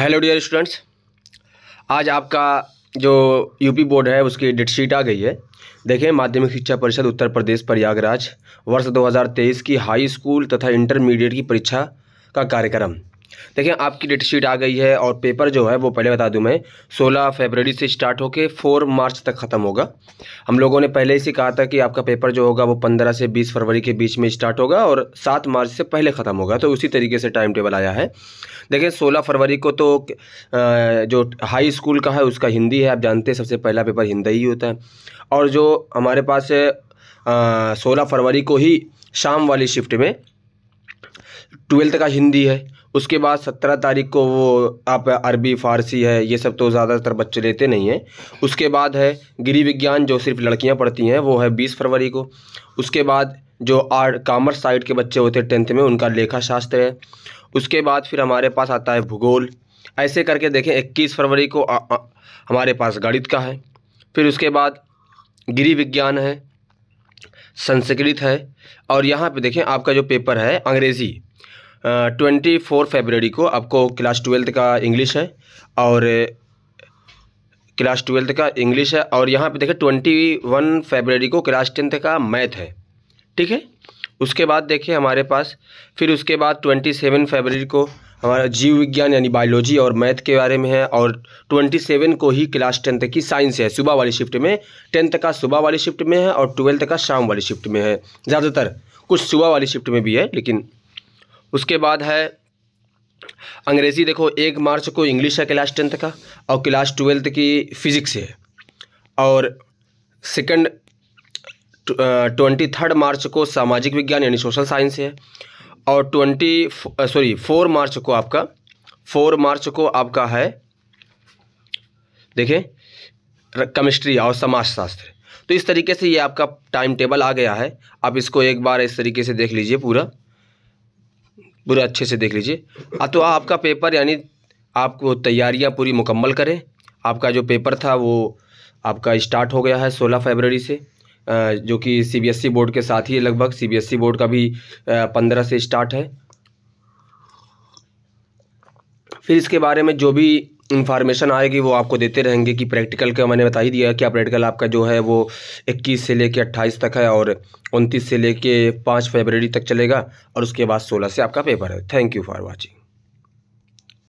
hello dear students आज आपका जो यूपी बोर्ड है उसकी डेटशीट आ गई है देखें माध्यमिक शिक्षा परिषद उत्तर प्रदेश प्रयागराज वर्ष 2023 की हाई स्कूल तथा इंटरमीडिएट की परीक्षा का कार्यक्रम देखिए आपकी डेट शीट आ गई है और पेपर जो है वो पहले बता दूं मैं 16 फरवरी से स्टार्ट होकर 4 मार्च तक ख़त्म होगा हम लोगों ने पहले ही से कहा था कि आपका पेपर जो होगा वो 15 से 20 फरवरी के बीच में स्टार्ट होगा और 7 मार्च से पहले ख़त्म होगा तो उसी तरीके से टाइम टेबल आया है देखिए सोलह फरवरी को तो जो हाई स्कूल का है उसका हिंदी है आप जानते हैं सबसे पहला पेपर हिंदी ही होता है और जो हमारे पास सोलह फरवरी को ही शाम वाली शिफ्ट में ट्वेल्थ का हिंदी है उसके बाद सत्रह तारीख को वो आप अरबी फ़ारसी है ये सब तो ज़्यादातर बच्चे लेते नहीं हैं उसके बाद है गृह विज्ञान जो सिर्फ लड़कियां पढ़ती हैं वो है बीस फरवरी को उसके बाद जो आर्ट कामर्स साइड के बच्चे होते हैं टेंथ में उनका लेखा शास्त्र है उसके बाद फिर हमारे पास आता है भूगोल ऐसे करके देखें इक्कीस फरवरी को आ, आ, हमारे पास गणित का है फिर उसके बाद गृह विज्ञान है संस्कृत है और यहाँ पे देखें आपका जो पेपर है अंग्रेज़ी ट्वेंटी फोर फेबररी को आपको क्लास ट्वेल्थ का इंग्लिश है और क्लास ट्वेल्थ का इंग्लिश है और यहाँ पे देखें ट्वेंटी वन फेबररी को क्लास टेंथ का मैथ है ठीक है उसके बाद देखिए हमारे पास फिर उसके बाद ट्वेंटी सेवन फेबररी को हमारा जीव विज्ञान यानी बायोलॉजी और मैथ के बारे में है और ट्वेंटी सेवन को ही क्लास टेंथ की साइंस है सुबह वाली शिफ्ट में टेंथ का सुबह वाली शिफ्ट में है और ट्वेल्थ का शाम वाली शिफ्ट में है ज़्यादातर कुछ सुबह वाली शिफ्ट में भी है लेकिन उसके बाद है अंग्रेज़ी देखो एक मार्च को इंग्लिश है क्लास टेंथ का और क्लास ट्वेल्थ की फ़िज़िक्स है और सेकंड ट्वेंटी थर्ड मार्च को सामाजिक विज्ञान यानी सोशल साइंस है और ट्वेंटी सॉरी फोर मार्च को आपका फोर मार्च को आपका है देखें केमिस्ट्री और समाजशास्त्र तो इस तरीके से ये आपका टाइम टेबल आ गया है आप इसको एक बार इस तरीके से देख लीजिए पूरा पूरा अच्छे से देख लीजिए हाँ, तो आपका पेपर यानी आपको तैयारियां पूरी मुकम्मल करें आपका जो पेपर था वो आपका स्टार्ट हो गया है 16 फरवरी से जो कि सीबीएसई बोर्ड के साथ ही लगभग सीबीएसई बोर्ड का भी पंद्रह से स्टार्ट है फिर इसके बारे में जो भी इन्फॉर्मेशन आएगी वो आपको देते रहेंगे कि प्रैक्टिकल का मैंने बता ही दिया कि प्रैक्टिकल आपका जो है वो 21 से लेके 28 तक है और 29 से लेके 5 फरवरी तक चलेगा और उसके बाद 16 से आपका पेपर है थैंक यू फॉर वाचिंग